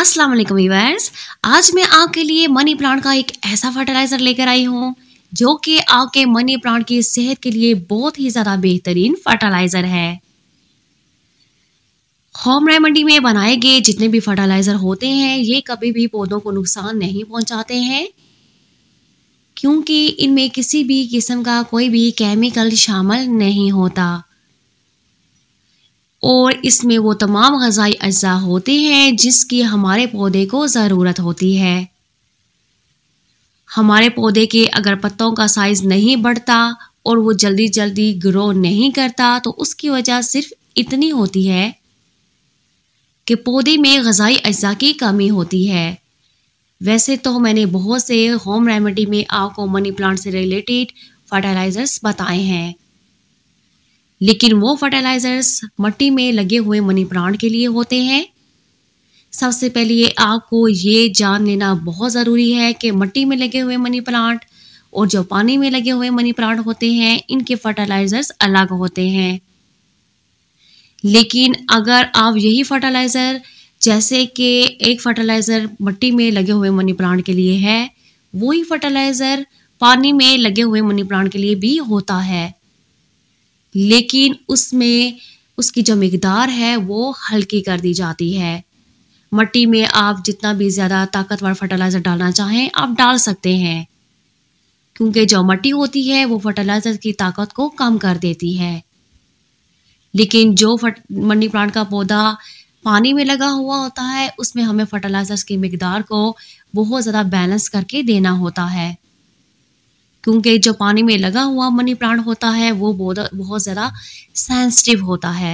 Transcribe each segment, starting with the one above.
अस्सलाम वालेकुम वीवर्स आज मैं आपके लिए मनी प्लांट का एक ऐसा फर्टिलाइज़र लेकर आई हूँ जो कि आपके मनी प्लांट की सेहत के लिए बहुत ही ज़्यादा बेहतरीन फर्टिलाइज़र है होम रेमेडी में बनाए गए जितने भी फर्टिलाइज़र होते हैं ये कभी भी पौधों को नुकसान नहीं पहुंचाते हैं क्योंकि इनमें किसी भी किस्म का कोई भी केमिकल शामिल नहीं होता और इसमें वो तमाम गज़ाई अज्जा होते हैं जिसकी हमारे पौधे को ज़रूरत होती है हमारे पौधे के अगर पत्तों का साइज़ नहीं बढ़ता और वो जल्दी जल्दी ग्रो नहीं करता तो उसकी वजह सिर्फ इतनी होती है कि पौधे में गज़ाई अज्जा की कमी होती है वैसे तो मैंने बहुत से होम रेमेडी में आपको मनी प्लांट से रिलेटेड फर्टिलाइज़र्स बताए हैं लेकिन वो फर्टिलाइजर्स मट्टी में लगे हुए मनी प्लांट के लिए होते हैं सबसे पहले आपको ये जान लेना बहुत ज़रूरी है कि मट्टी में लगे हुए मनी प्लांट और जो पानी में लगे हुए मनी प्लांट होते हैं इनके फर्टिलाइजर्स अलग होते हैं लेकिन अगर आप यही फर्टिलाइज़र जैसे कि एक फर्टिलाइज़र मट्टी में लगे हुए मनी प्लांट के लिए है वही फर्टिलाइज़र पानी में लगे हुए मनी प्लांट के लिए भी होता है लेकिन उसमें उसकी जो मकदार है वो हल्की कर दी जाती है मट्टी में आप जितना भी ज़्यादा ताकतवर फर्टिलाइज़र डालना चाहें आप डाल सकते हैं क्योंकि जो मट्टी होती है वो फर्टिलाइज़र की ताकत को कम कर देती है लेकिन जो फट मनी प्लांट का पौधा पानी में लगा हुआ होता है उसमें हमें फर्टिलाइज़र्स की मकदार को बहुत ज़्यादा बैलेंस करके देना होता है क्योंकि जो पानी में लगा हुआ मनी प्लांट होता है वो बहुत बहुत ज़्यादा सेंसिटिव होता है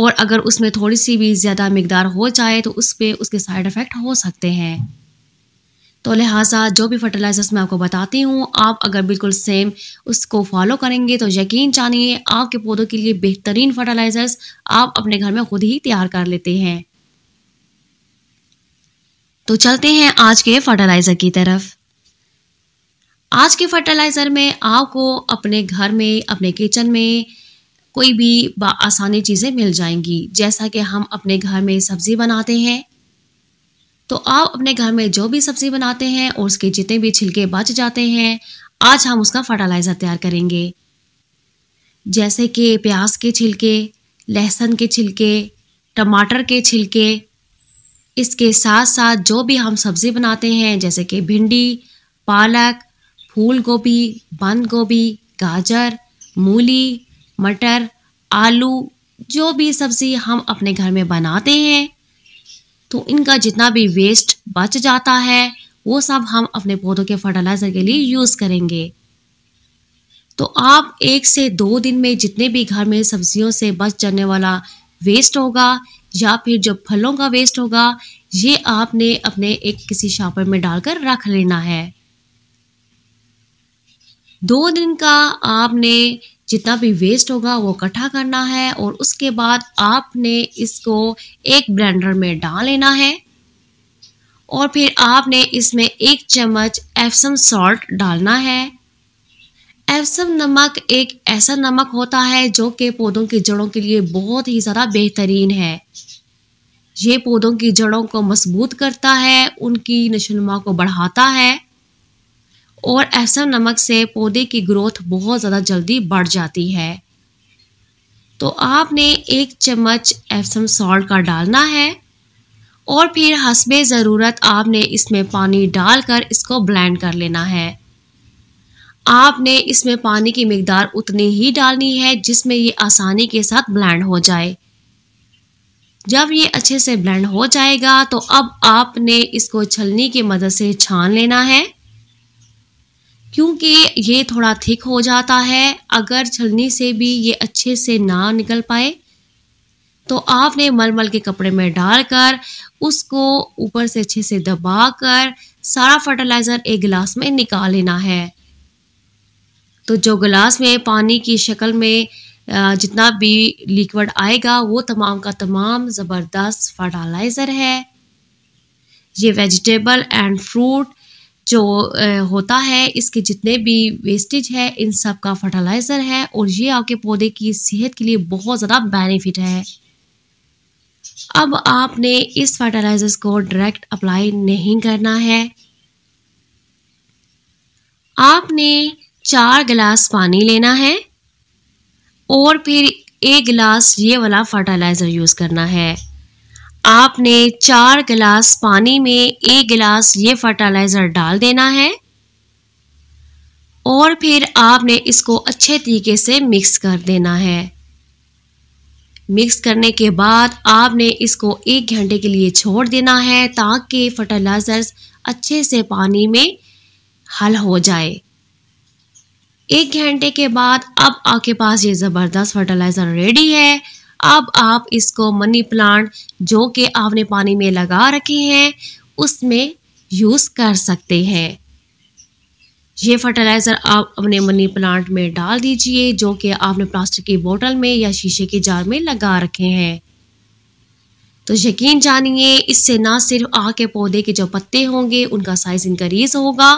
और अगर उसमें थोड़ी सी भी ज़्यादा मकदार हो जाए तो उस पर उसके साइड इफ़ेक्ट हो सकते हैं तो लिहाजा जो भी फर्टिलाइजर्स मैं आपको बताती हूँ आप अगर बिल्कुल सेम उसको फॉलो करेंगे तो यकीन जानिए आपके पौधों के लिए बेहतरीन फर्टिलाइजर्स आप अपने घर में खुद ही तैयार कर लेते हैं तो चलते हैं आज के फर्टिलाइज़र की तरफ आज के फर्टिलाइज़र में आपको अपने घर में अपने किचन में कोई भी आसानी चीज़ें मिल जाएंगी जैसा कि हम अपने घर में सब्ज़ी बनाते हैं तो आप अपने घर में जो भी सब्ज़ी बनाते हैं और उसके जितने भी छिलके बच जाते हैं आज हम उसका फर्टिलाइज़र तैयार करेंगे जैसे कि प्याज के छिलके लहसुन के छिलके टमाटर के छिलके इसके साथ साथ जो भी हम सब्ज़ी बनाते हैं जैसे कि भिंडी पालक फूल गोभी बंद गोभी गाजर मूली मटर आलू जो भी सब्ज़ी हम अपने घर में बनाते हैं तो इनका जितना भी वेस्ट बच जाता है वो सब हम अपने पौधों के फर्टिलाइज़र के लिए यूज़ करेंगे तो आप एक से दो दिन में जितने भी घर में सब्जियों से बच जाने वाला वेस्ट होगा या फिर जो फलों का वेस्ट होगा ये आपने अपने एक किसी शॉपर में डालकर रख लेना है दो दिन का आपने जितना भी वेस्ट होगा वो इकट्ठा करना है और उसके बाद आपने इसको एक ब्लेंडर में डाल लेना है और फिर आपने इसमें एक चम्मच एफसम सॉल्ट डालना है एफसम नमक एक ऐसा नमक होता है जो कि पौधों की जड़ों के लिए बहुत ही ज़्यादा बेहतरीन है ये पौधों की जड़ों को मजबूत करता है उनकी नशोनुमा को बढ़ाता है और ऐसा नमक से पौधे की ग्रोथ बहुत ज़्यादा जल्दी बढ़ जाती है तो आपने एक चम्मच एफसम सॉल्ट का डालना है और फिर हसब ज़रूरत आपने इसमें पानी डालकर इसको ब्लेंड कर लेना है आपने इसमें पानी की मकदार उतनी ही डालनी है जिसमें ये आसानी के साथ ब्लेंड हो जाए जब ये अच्छे से ब्लेंड हो जाएगा तो अब आपने इसको छलनी की मदद से छान लेना है क्योंकि ये थोड़ा थिक हो जाता है अगर छलनी से भी ये अच्छे से ना निकल पाए तो आपने मलमल के कपड़े में डालकर उसको ऊपर से अच्छे से दबाकर सारा फर्टिलाइज़र एक गिलास में निकाल लेना है तो जो गिलास में पानी की शक्ल में जितना भी लिक्विड आएगा वो तमाम का तमाम ज़बरदस्त फर्टिलाइज़र है ये वेजिटेबल एंड फ्रूट जो होता है इसके जितने भी वेस्टेज है इन सब का फर्टिलाइज़र है और ये आपके पौधे की सेहत के लिए बहुत ज़्यादा बेनिफिट है अब आपने इस फर्टिलाइज़र्स को डायरेक्ट अप्लाई नहीं करना है आपने चार गिलास पानी लेना है और फिर एक गिलास ये वाला फर्टिलाइज़र यूज़ करना है आपने चार गिलास पानी में एक गिलास ये फर्टिलाइज़र डाल देना है और फिर आपने इसको अच्छे तरीके से मिक्स कर देना है मिक्स करने के बाद आपने इसको एक घंटे के लिए छोड़ देना है ताकि फर्टिलाइज़र्स अच्छे से पानी में हल हो जाए एक घंटे के बाद अब आपके पास ये ज़बरदस्त फर्टिलाइज़र रेडी है अब आप इसको मनी प्लांट जो कि आपने पानी में लगा रखे हैं उसमें यूज़ कर सकते हैं ये फर्टिलाइज़र आप अपने मनी प्लांट में डाल दीजिए जो कि आपने प्लास्टिक की बोतल में या शीशे के जार में लगा रखे हैं तो यकीन जानिए इससे ना सिर्फ आ के पौधे के जो पत्ते होंगे उनका साइज इंक्रीज होगा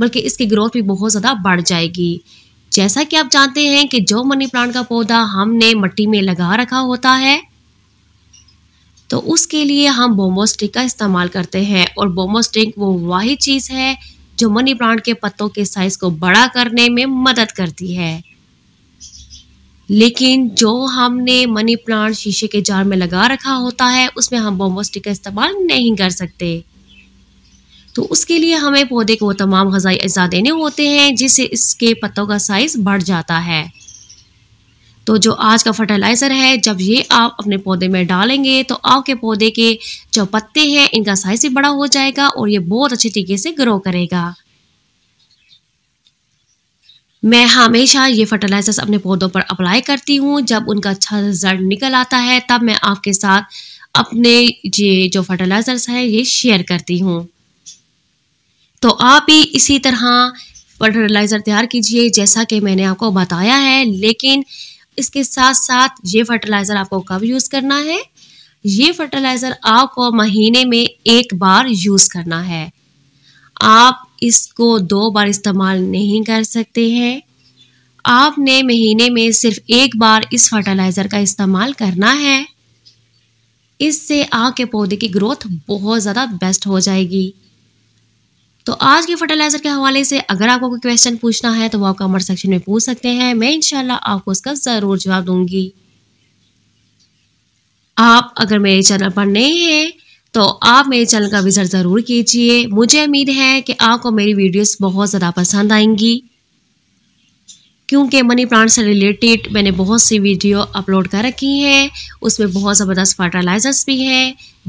बल्कि इसकी ग्रोथ भी बहुत ज़्यादा बढ़ जाएगी जैसा कि आप जानते हैं कि जो मनी प्लांट का पौधा हमने मट्टी में लगा रखा होता है तो उसके लिए हम बोमोस्टिक का इस्तेमाल करते हैं और बोमोस्टिक वो वही चीज़ है जो मनी प्लांट के पत्तों के साइज को बड़ा करने में मदद करती है लेकिन जो हमने मनी प्लांट शीशे के जार में लगा रखा होता है उसमें हम बोमोस्टिक का इस्तेमाल नहीं कर सकते तो उसके लिए हमें पौधे को तमाम गजाई अज्जा देने होते हैं जिससे इसके पत्तों का साइज़ बढ़ जाता है तो जो आज का फर्टिलाइज़र है जब ये आप अपने पौधे में डालेंगे तो आपके पौधे के जो पत्ते हैं इनका साइज़ भी बड़ा हो जाएगा और ये बहुत अच्छे तरीके से ग्रो करेगा मैं हमेशा ये फर्टिलाइज़र्स अपने पौधों पर अप्लाई करती हूँ जब उनका अच्छा रिजल्ट निकल आता है तब मैं आपके साथ अपने ये जो फर्टिलाइज़र्स हैं ये शेयर करती हूँ तो आप ही इसी तरह फर्टिलाइज़र तैयार कीजिए जैसा कि मैंने आपको बताया है लेकिन इसके साथ साथ ये फर्टिलाइज़र आपको कब यूज़ करना है ये फर्टिलाइज़र आपको महीने में एक बार यूज़ करना है आप इसको दो बार इस्तेमाल नहीं कर सकते हैं आपने महीने में सिर्फ एक बार इस फर्टिलाइज़र का इस्तेमाल करना है इससे आपके पौधे की ग्रोथ बहुत ज़्यादा बेस्ट हो जाएगी तो आज के फर्टिलाइजर के हवाले से अगर आपको कोई क्वेश्चन पूछना है तो वो आप कमेंट सेक्शन में पूछ सकते हैं मैं इनशाला आपको उसका ज़रूर जवाब दूंगी आप अगर मेरे चैनल पर नए हैं तो आप मेरे चैनल का विजिट ज़रूर कीजिए मुझे उम्मीद है कि आपको मेरी वीडियोस बहुत ज़्यादा पसंद आएंगी क्योंकि मनी प्लांट से रिलेटेड मैंने बहुत सी वीडियो अपलोड कर रखी हैं उसमें बहुत ज़बरदस्त फर्टिलाइजर्स भी हैं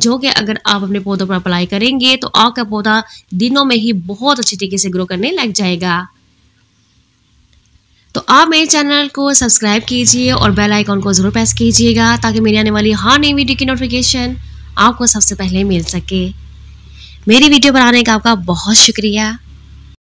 जो कि अगर आप अपने पौधों पर अप्लाई करेंगे तो आपका पौधा दिनों में ही बहुत अच्छी तरीके से ग्रो करने लग जाएगा तो आप मेरे चैनल को सब्सक्राइब कीजिए और बेल आइकॉन को ज़रूर प्रेस कीजिएगा ताकि मेरी आने वाली हर नई वीडियो की नोटिफिकेशन आपको सबसे पहले मिल सके मेरी वीडियो बनाने का आपका बहुत शुक्रिया